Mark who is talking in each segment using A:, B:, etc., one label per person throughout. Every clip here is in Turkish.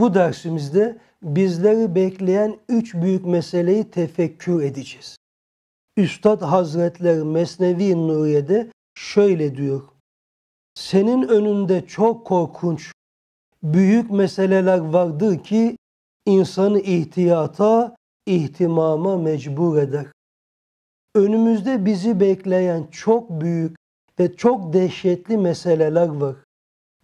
A: bu dersimizde bizleri bekleyen üç büyük meseleyi tefekkür edeceğiz. Üstad Hazretleri Mesnevi Nuriye'de şöyle diyor. Senin önünde çok korkunç, büyük meseleler vardır ki insanı ihtiyata, ihtimama mecbur eder. Önümüzde bizi bekleyen çok büyük ve çok dehşetli meseleler var.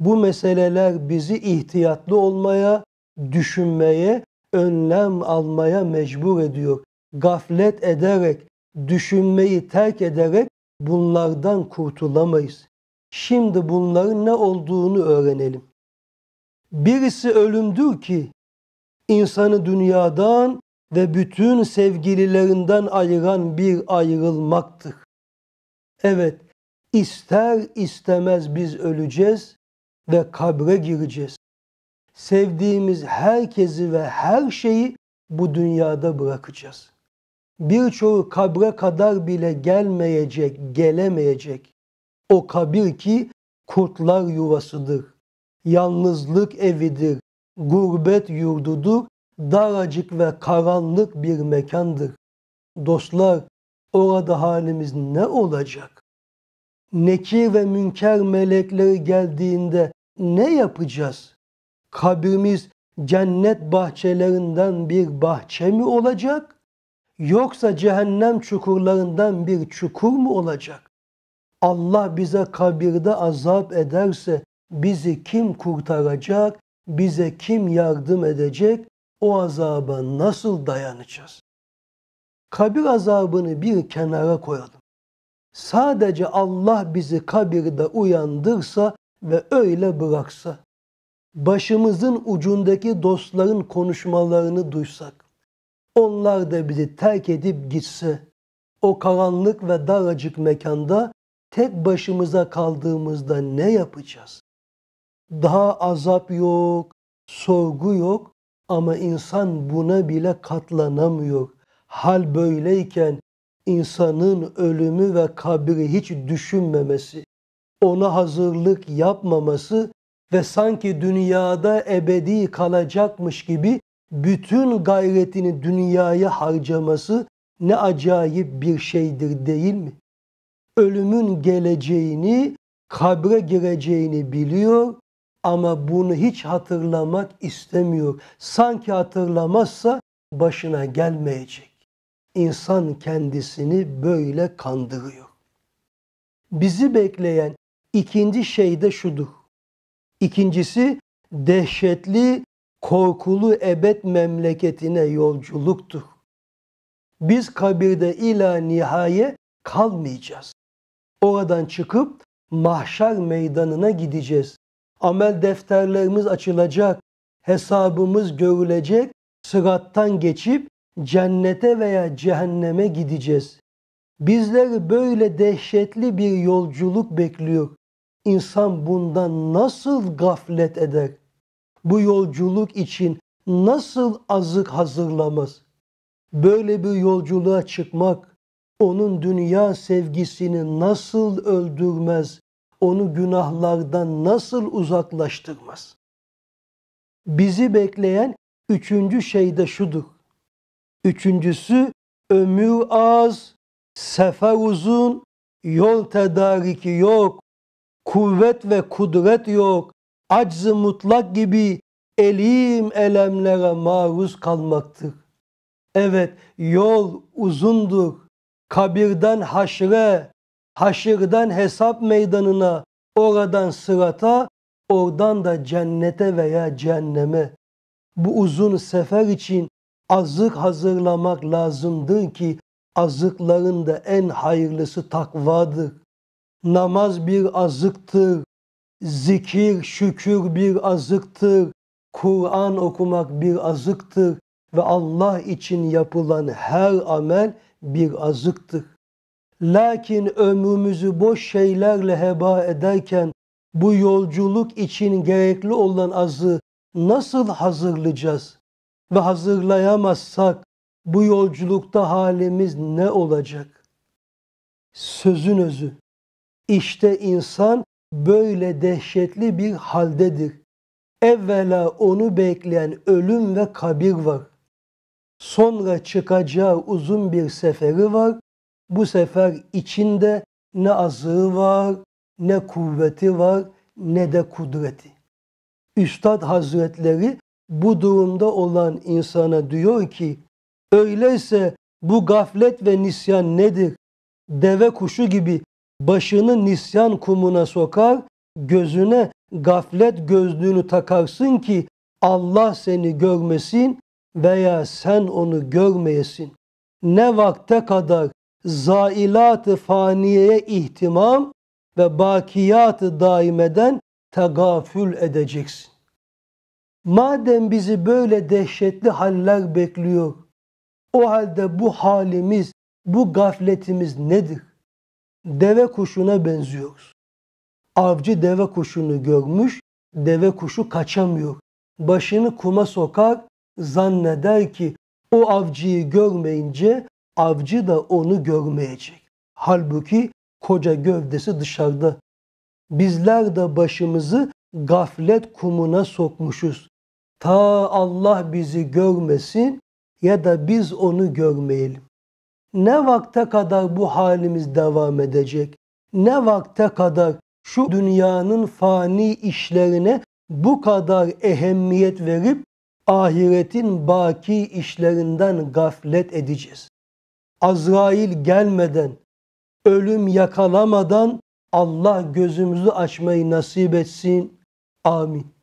A: Bu meseleler bizi ihtiyatlı olmaya, düşünmeye, önlem almaya mecbur ediyor. Gaflet ederek, düşünmeyi terk ederek bunlardan kurtulamayız. Şimdi bunların ne olduğunu öğrenelim. Birisi ölümdür ki insanı dünyadan ve bütün sevgililerinden ayıran bir ayrılmaktır. Evet, ister istemez biz öleceğiz ve kabre gireceğiz. Sevdiğimiz herkesi ve her şeyi bu dünyada bırakacağız. Birçoğu kabre kadar bile gelmeyecek, gelemeyecek. O kabir ki kurtlar yuvasıdır, yalnızlık evidir, gurbet yurdudur, daracık ve karanlık bir mekandır. Dostlar, orada halimiz ne olacak? Nekir ve münker melekleri geldiğinde ne yapacağız? Kabrimiz cennet bahçelerinden bir bahçe mi olacak? Yoksa cehennem çukurlarından bir çukur mu olacak? Allah bize kabirde azap ederse bizi kim kurtaracak? Bize kim yardım edecek? O azaba nasıl dayanacağız? Kabir azabını bir kenara koyalım. Sadece Allah bizi kabirde uyandırsa ve öyle bıraksa, başımızın ucundaki dostların konuşmalarını duysak, onlar da bizi terk edip gitse, o karanlık ve daracık mekanda tek başımıza kaldığımızda ne yapacağız? Daha azap yok, sorgu yok ama insan buna bile katlanamıyor. Hal böyleyken insanın ölümü ve kabri hiç düşünmemesi, ona hazırlık yapmaması ve sanki dünyada ebedi kalacakmış gibi bütün gayretini dünyaya harcaması ne acayip bir şeydir değil mi? Ölümün geleceğini, kabre gireceğini biliyor ama bunu hiç hatırlamak istemiyor. Sanki hatırlamazsa başına gelmeyecek. İnsan kendisini böyle kandırıyor. Bizi bekleyen İkinci şey de şudur. İkincisi dehşetli, korkulu ebed memleketine yolculuktur. Biz kabirde ila nihaye kalmayacağız. Oradan çıkıp mahşer meydanına gideceğiz. Amel defterlerimiz açılacak, hesabımız görülecek, sırattan geçip cennete veya cehenneme gideceğiz. Bizleri böyle dehşetli bir yolculuk bekliyor. İnsan bundan nasıl gaflet eder? Bu yolculuk için nasıl azık hazırlamaz? Böyle bir yolculuğa çıkmak onun dünya sevgisini nasıl öldürmez? Onu günahlardan nasıl uzaklaştırmaz? Bizi bekleyen üçüncü şey de şudur. Üçüncüsü ömür az, sefer uzun, yol tedariki yok, kuvvet ve kudret yok. aczı mutlak gibi elim elemlere maruz kalmaktır. Evet yol uzundur. Kabirden haşre, haşirden hesap meydanına, oradan sırata, oradan da cennete veya cehenneme. Bu uzun sefer için azık hazırlamak lazımdır ki azıkların da en hayırlısı takvadır. Namaz bir azıktır. Zikir, şükür bir azıktır. Kur'an okumak bir azıktır ve Allah için yapılan her amel bir azıktır. Lakin ömrümüzü boş şeylerle heba ederken bu yolculuk için gerekli olan azı nasıl hazırlayacağız? Ve hazırlayamazsak bu yolculukta halimiz ne olacak? Sözün özü, işte insan böyle dehşetli bir haldedir. Evvela onu bekleyen ölüm ve kabir var. Sonra çıkacağı uzun bir seferi var. Bu sefer içinde ne azığı var, ne kuvveti var, ne de kudreti. Üstad Hazretleri bu durumda olan insana diyor ki, öyleyse bu gaflet ve nisyan nedir? Deve kuşu gibi başını nisyan kumuna sokar, gözüne gaflet gözlüğünü takarsın ki Allah seni görmesin veya sen onu görmeyesin. Ne vakte kadar zailat-ı faniyeye ihtimam ve bakiyat-ı daimeden tegafül edeceksin. Madem bizi böyle dehşetli haller bekliyor, o halde bu halimiz, bu gafletimiz nedir? deve kuşuna benziyoruz. Avcı deve kuşunu görmüş, deve kuşu kaçamıyor. Başını kuma sokar, zanneder ki o avcıyı görmeyince avcı da onu görmeyecek. Halbuki koca gövdesi dışarıda. Bizler de başımızı gaflet kumuna sokmuşuz. Ta Allah bizi görmesin ya da biz onu görmeyelim ne vakte kadar bu halimiz devam edecek? Ne vakte kadar şu dünyanın fani işlerine bu kadar ehemmiyet verip ahiretin baki işlerinden gaflet edeceğiz. Azrail gelmeden, ölüm yakalamadan Allah gözümüzü açmayı nasip etsin. Amin.